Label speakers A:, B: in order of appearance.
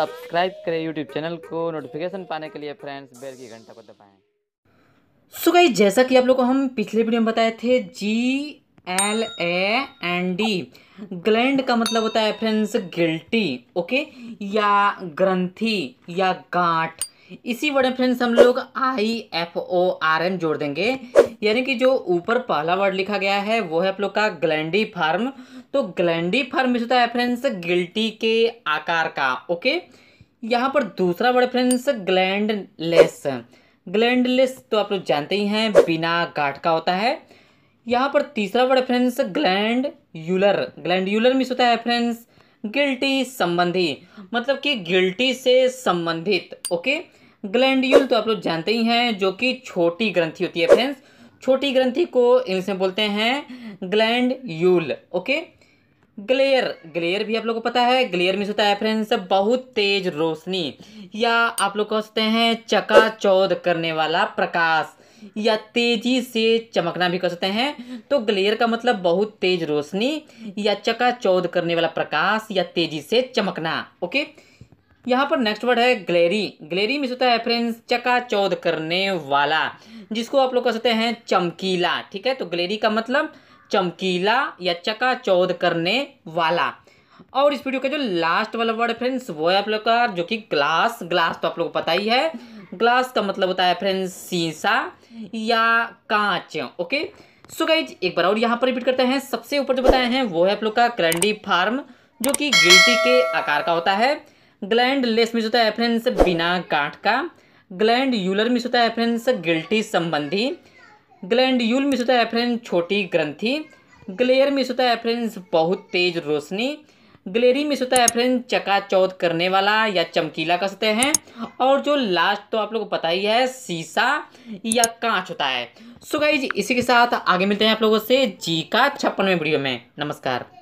A: subscribe करें YouTube channel को notification पाने के लिए फ्रेंड्स बेल की घंटा को दबाएं सो गाइस जैसा कि आप लोगों को हम पिछले वीडियो में बताए थे G L A N D gland का मतलब होता है फ्रेंड्स गिल्टी ओके या ग्रंथी या गांठ इसी वर्ड में फ्रेंड्स हम लोग I F O R M जोड़ देंगे यानी कि जो ऊपर पहला वर्ड लिखा गया है वो है आप लोग का ग्लैंडी फार्म तो ग्लैंडी फार्म में होता तो है फ्रेंड्स गिल्टी के आकार का ओके यहाँ पर दूसरा वर्ड फ्रेंड्स ग्लैंडलेस ग्लैंडलेस तो आप लोग जानते ही हैं बिना गाठ का होता है यहाँ पर तीसरा word friends glandular glandular miss होता है फ्रेंड्स गिल्टी संबंधी मतलब कि गिल्टी से संबंधित ओके ग्लैंडियल तो आप लोग जानते ही हैं जो कि छोटी ग्रंथि होती है फ्रेंड्स छोटी ग्रंथि को इनसे बोलते हैं glandule okay glare glare भी आप लोग को पता है ग्लेयर में होता है फ्रेंड्स बहुत तेज रोशनी या आप लोग कह सकते हैं चौद करने वाला प्रकाश या तेज़ी से चमकना भी कर सकते हैं तो ग्लेयर का मतलब बहुत तेज रोशनी या चकाचौध करने वाला प्रकाश या तेज़ी से चमकना ओके यहाँ पर नेक्स्ट वर्ड है ग्लेरी ग्लेरी में होता है फ्रेंड्स चकाचौध करने वाला जिसको आप लोग कह सकते हैं चमकीला ठीक है तो ग्लेरी का मतलब चमकीला या चकाचौध करने वाला और इस वीडियो का जो लास्ट वाला वर्ड फ्रेंड्स वो है आप लोग का जो कि ग्लास ग्लास तो आप लोग को पता ही है ग्लास का मतलब होता है फ्रेंड्स सीसा या कांच ओके सो गाइज एक बार और यहाँ पर रिपीट करते हैं सबसे ऊपर जो बताए हैं वो है आप लोग का क्रैंडी फार्म जो कि गिल्टी के आकार का होता है ग्लैंड लेस मिस होता है फ्रेंड्स बिना गांठ का ग्लैंड यूलर मिस होता है फ्रेंड्स गिल्टी संबंधी ग्लैंड यूल मिस होता है फ्रेंड्स छोटी ग्रंथी ग्लेयर मिस होता है फ्रेंड्स बहुत तेज रोशनी ग्लेरी में होता है फ्रेंड चकाचौद करने वाला या चमकीला कह सकते हैं और जो लास्ट तो आप लोगों को पता ही है शीशा या कांच होता है सो गाइज इसी के साथ आगे मिलते हैं आप लोगों से जी का छप्पनवें वीडियो में नमस्कार